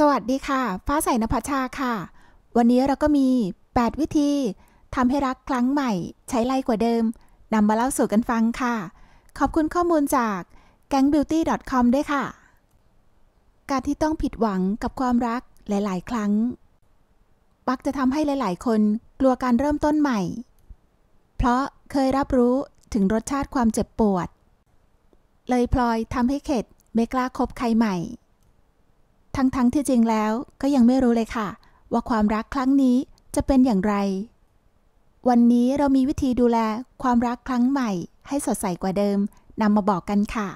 สวัสดีค่ะ ฟ้าใสนภชา ค่ะ วันนี้เราก็มี 8 วิธีทำให้รักครั้งใหม่ ใช้ไล่กว่าเดิม นำมาเล่าสู่กันฟังค่ะ ขอบคุณข้อมูลจาก gangbeauty.com ด้วยค่ะ การที่ต้องผิดหวังกับความรักหลายๆ ครั้ง บักจะทำให้หลาย ๆ คนกลัวการเริ่มต้นใหม่ เพราะเคยรับรู้ถึงรสชาติความเจ็บปวด เลยพลอยทำให้เข็ดไม่กล้าคบใครใหม่ทั้งๆทที่จริงแล้วก็ยังไม่รู้เลยค่ะ ว่าความรักครั้งนี้จะเป็นอย่างไร วันนี้เรามีวิธีดูแลความรักครั้งใหม่ ให้สดใสกว่าเดิมนำมาบอกกันค่ะ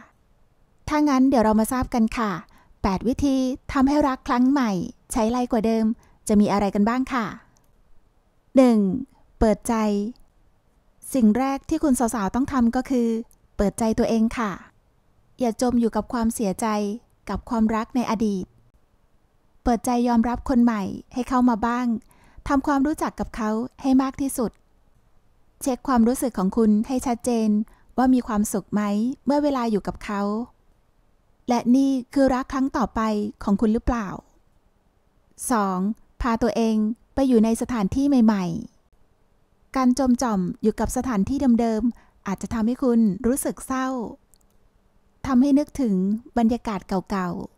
ถ้างั้นเดี๋ยวเรามาทราบกันค่ะ 8 วิธีทำให้รักครั้งใหม่ ใช้ไรกว่าเดิม จะมีอะไรกันบ้างค่ะ 1. เปิดใจ สิ่งแรกที่คุณสาวๆ ต้องทำก็คือ เปิดใจตัวเองค่ะ อย่าจมอยู่กับความเสียใจกับความรักในอดีตปิดใจยอมรับคนใหม่ให้เข้ามาบ้าง ทำความรู้จักกับเขาให้มากที่สุด เช็คความรู้สึกของคุณให้ชัดเจนว่ามีความสุขไหมเมื่อเวลาอยู่กับเขา และนี่คือรักครั้งต่อไปของคุณหรือเปล่า 2. พาตัวเองไปอยู่ในสถานที่ใหม่ๆ การจมจ่อมอยู่กับสถานที่เดิมๆ อาจจะทำให้คุณรู้สึกเศร้า ทำให้นึกถึงบรรยากาศเก่าๆ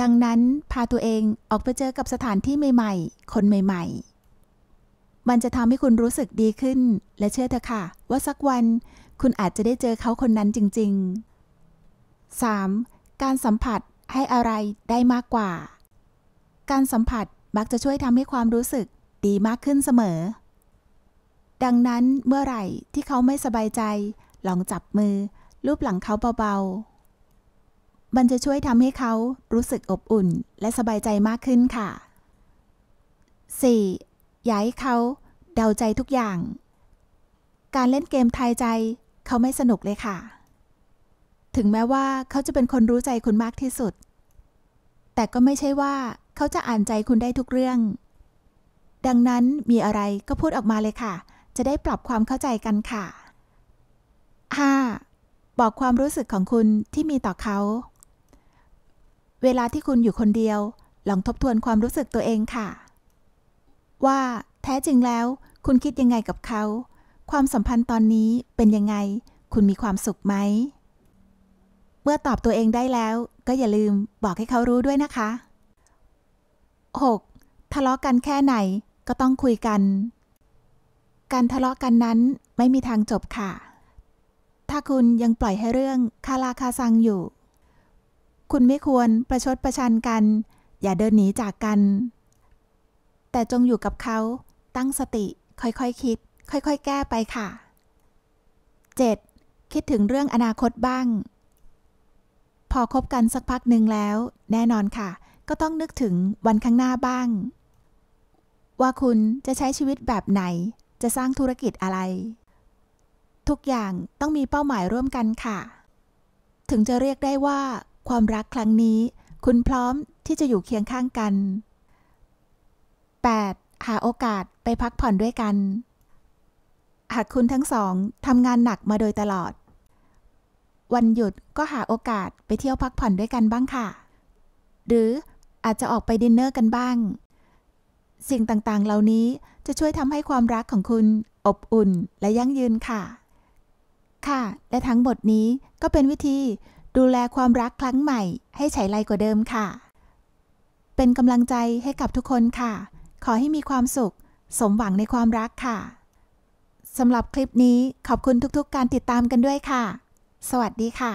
ดังนั้นพาตัวเองออกไปเจอกับสถานที่ใหม่ ๆ คนใหม่ ๆ มันจะทำให้คุณรู้สึกดีขึ้น และเชื่อเถอะค่ะว่าสักวันคุณอาจจะได้เจอเขาคนนั้นจริงๆ 3. การสัมผัสให้อะไรได้มากกว่า การสัมผัสมักจะช่วยทำให้ความรู้สึกดีมากขึ้นเสมอ ดังนั้นเมื่อไหร่ที่เขาไม่สบายใจลองจับมือลูบหลังเขาเบาๆมันจะช่วยทำให้เขารู้สึกอบอุ่น และสบายใจมากขึ้นค่ะ 4. อย่าให้เขา เดาใจทุกอย่าง การเล่นเกมทายใจเขาไม่สนุกเลยค่ะ ถึงแม้ว่าเขาจะเป็นคนรู้ใจคุณมากที่สุด แต่ก็ไม่ใช่ว่าเขาจะอ่านใจคุณได้ทุกเรื่อง ดังนั้นมีอะไรก็พูดออกมาเลยค่ะ จะได้ปรับความเข้าใจกันค่ะ 5. บอกความรู้สึกของคุณที่มีต่อเขาเวลาที่คุณอยู่คนเดียว ลองทบทวนความรู้สึกตัวเองค่ะ ว่าแท้จริงแล้ว คุณคิดยังไงกับเขา ความสัมพันธ์ตอนนี้เป็นยังไง คุณมีความสุขไหม เมื่อตอบตัวเองได้แล้วก็อย่าลืมบอกให้เขารู้ด้วยนะคะ 6. ทะเลาะกันแค่ไหนก็ต้องคุยกัน การทะเลาะกันนั้นไม่มีทางจบค่ะ ถ้าคุณยังปล่อยให้เรื่องคาราคาซังอยู่คุณไม่ควรประชดประชันกัน อย่าเดินหนีจากกัน แต่จงอยู่กับเขา ตั้งสติ ค่อยๆคคิด ค่อย ๆ แก้ไปค่ะ 7. คิดถึงเรื่องอนาคตบ้าง พอคบกันสักพักหนึ่งแล้ว แน่นอนค่ะ ก็ต้องนึกถึงวันข้างหน้าบ้าง ว่าคุณจะใช้ชีวิตแบบไหน จะสร้างธุรกิจอะไร ทุกอย่างต้องมีเป้าหมายร่วมกันค่ะ ถึงจะเรียกได้ว่าความรักครั้งนี้คุณพร้อมที่จะอยู่เคียงข้างกัน 8. หาโอกาสไปพักผ่อนด้วยกัน หากคุณทั้งสองทำงานหนักมาโดยตลอด วันหยุดก็หาโอกาสไปเที่ยวพักผ่อนด้วยกันบ้างค่ะ หรืออาจจะออกไปดินเนอร์กันบ้าง สิ่งต่างๆ เหล่านี้จะช่วยทำให้ความรักของคุณอบอุ่นและยั่งยืนค่ะ ค่ะ และทั้งหมดนี้ก็เป็นวิธีดูแลความรักครั้งใหม่ให้ไฉไลกว่าเดิมค่ะ เป็นกำลังใจให้กับทุกคนค่ะ ขอให้มีความสุข สมหวังในความรักค่ะ สำหรับคลิปนี้ขอบคุณทุกๆกการติดตามกันด้วยค่ะ สวัสดีค่ะ